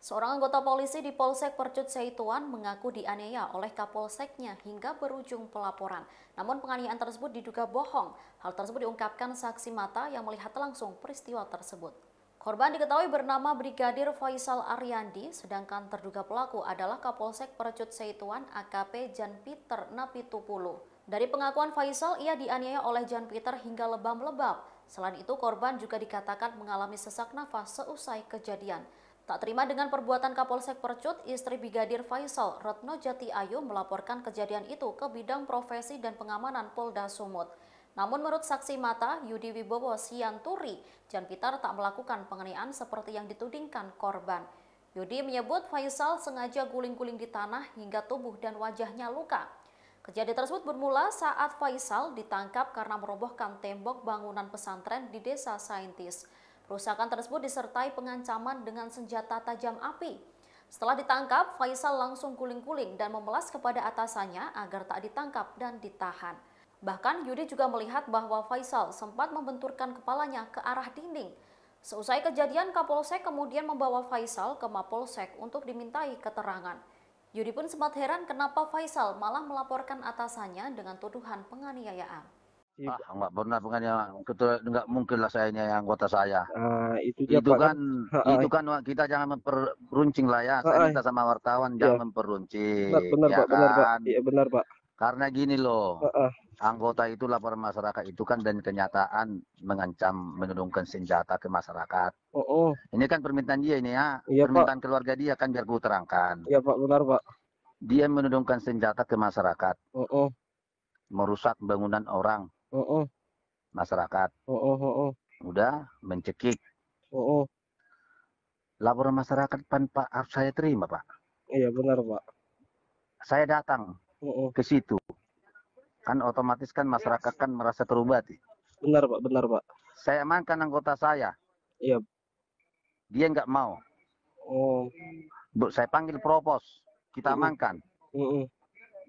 Seorang anggota polisi di Polsek Percut Seituan mengaku dianiaya oleh Kapolseknya hingga berujung pelaporan. Namun penganiayaan tersebut diduga bohong. Hal tersebut diungkapkan saksi mata yang melihat langsung peristiwa tersebut. Korban diketahui bernama Brigadir Faisal Ariandi, sedangkan terduga pelaku adalah Kapolsek Percut Seituan AKP Jan Peter Napitupulu. Dari pengakuan Faisal, ia dianiaya oleh Jan Peter hingga lebam-lebam. Selain itu, korban juga dikatakan mengalami sesak nafas seusai kejadian. Tak terima dengan perbuatan Kapolsek Percut, istri Brigadir Faisal, Retno Jati Ayu melaporkan kejadian itu ke bidang profesi dan pengamanan Polda Sumut. Namun menurut saksi mata Yudi Wibowo Sianturi, Jan Pitar tak melakukan penganiayaan seperti yang ditudingkan korban. Yudi menyebut Faisal sengaja guling-guling di tanah hingga tubuh dan wajahnya luka. Kejadian tersebut bermula saat Faisal ditangkap karena merobohkan tembok bangunan pesantren di desa Saintis. Rusakan tersebut disertai pengancaman dengan senjata tajam api. Setelah ditangkap, Faisal langsung guling-guling dan memelas kepada atasannya agar tak ditangkap dan ditahan. Bahkan Yudi juga melihat bahwa Faisal sempat membenturkan kepalanya ke arah dinding. Seusai kejadian, Kapolsek kemudian membawa Faisal ke Mapolsek untuk dimintai keterangan. Yudi pun sempat heran kenapa Faisal malah melaporkan atasannya dengan tuduhan penganiayaan. Iya, ah, enggak pernah bukannya nggak mungkin lah sayanya yang anggota saya. Uh, itu itu kan, kan itu ah, kan kita jangan memperuncing lah ya. Saya ah, minta sama wartawan iya. jangan memperuncing. Benar, benar ya Pak, kan? benar Pak. Kan? Iya benar Pak. Karena gini loh. Uh, uh. Anggota itu lapor masyarakat itu kan dan kenyataan mengancam menurunkan senjata ke masyarakat. Oh, oh. Ini kan permintaan dia ini ya. ya permintaan Pak. keluarga dia kan biar gue terangkan. Iya Pak, benar Pak. Dia menurunkan senjata ke masyarakat. Oh, oh. Merusak bangunan orang Oh, oh. masyarakat. Oh, oh, oh, oh. Udah mencekik. Oh, oh. Laporan masyarakat pan Pak harus saya terima Pak. Iya benar Pak. Saya datang oh, oh. ke situ. Kan otomatis kan masyarakat kan merasa terobati. Benar Pak, benar Pak. Saya amankan anggota saya. Iya. Dia nggak mau. Oh. Bu, saya panggil propos. Kita amankan. Uh -uh.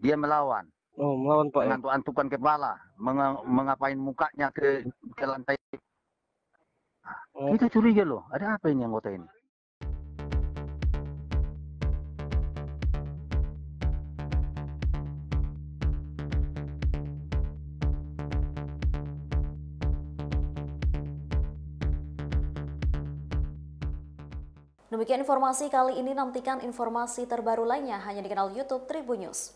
Dia melawan. Oh, melawan Pak. Dengan ya? antukan kepala, meng mengapain mukanya ke, ke lantai. Oh. Kita curiga loh, ada apa ini anggota ini? Demikian informasi kali ini, nantikan informasi terbaru lainnya hanya di kanal YouTube Tribun News.